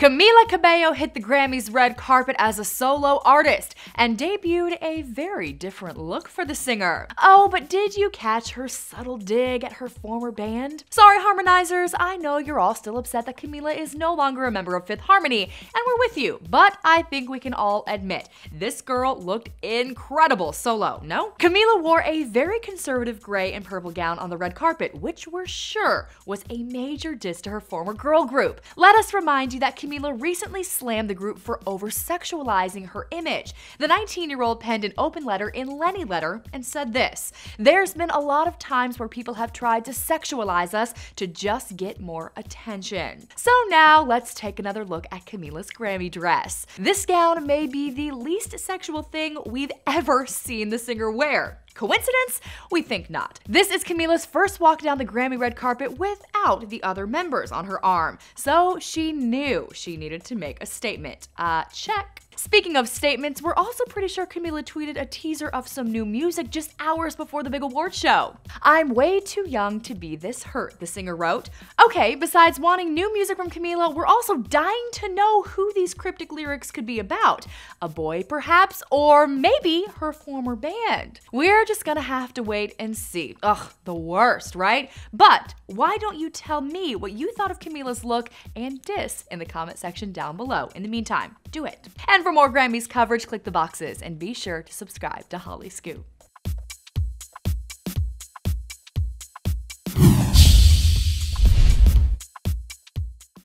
Camila Cabello hit the Grammys red carpet as a solo artist and debuted a very different look for the singer. Oh, but did you catch her subtle dig at her former band? Sorry, harmonizers, I know you're all still upset that Camila is no longer a member of Fifth Harmony, and we're with you, but I think we can all admit this girl looked incredible solo, no? Camila wore a very conservative gray and purple gown on the red carpet, which we're sure was a major diss to her former girl group. Let us remind you that Camila Camila recently slammed the group for over-sexualizing her image. The 19-year-old penned an open letter in Lenny Letter and said this, There's been a lot of times where people have tried to sexualize us to just get more attention. So now let's take another look at Camila's Grammy dress. This gown may be the least sexual thing we've ever seen the singer wear. Coincidence? We think not. This is Camila's first walk down the Grammy red carpet without the other members on her arm, so she knew she needed to make a statement. Uh, check. Speaking of statements, we're also pretty sure Camila tweeted a teaser of some new music just hours before the big award show. I'm way too young to be this hurt, the singer wrote. Okay, besides wanting new music from Camila, we're also dying to know who these cryptic lyrics could be about. A boy, perhaps, or maybe her former band. We're just gonna have to wait and see. Ugh, the worst, right? But why don't you tell me what you thought of Camila's look and diss in the comment section down below? In the meantime, do it. And for more Grammys coverage, click the boxes and be sure to subscribe to Holly Scoop.